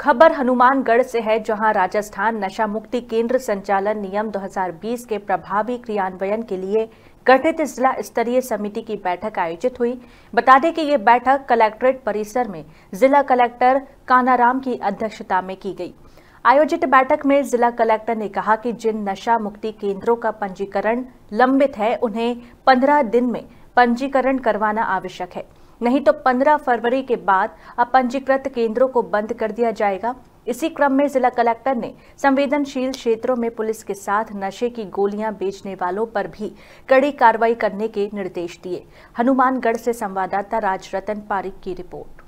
खबर हनुमानगढ़ से है जहां राजस्थान नशा मुक्ति केंद्र संचालन नियम 2020 के प्रभावी क्रियान्वयन के लिए गठित जिला स्तरीय समिति की बैठक आयोजित हुई बता दें कि ये बैठक कलेक्ट्रेट परिसर में जिला कलेक्टर कानाराम की अध्यक्षता में की गई आयोजित बैठक में जिला कलेक्टर ने कहा कि जिन नशा मुक्ति केंद्रों का पंजीकरण लंबित है उन्हें 15 दिन में पंजीकरण करवाना आवश्यक है नहीं तो 15 फरवरी के बाद अपंजीकृत केंद्रों को बंद कर दिया जाएगा इसी क्रम में जिला कलेक्टर ने संवेदनशील क्षेत्रों में पुलिस के साथ नशे की गोलियां बेचने वालों पर भी कड़ी कार्रवाई करने के निर्देश दिए हनुमानगढ़ से संवाददाता राजरतन पारिक की रिपोर्ट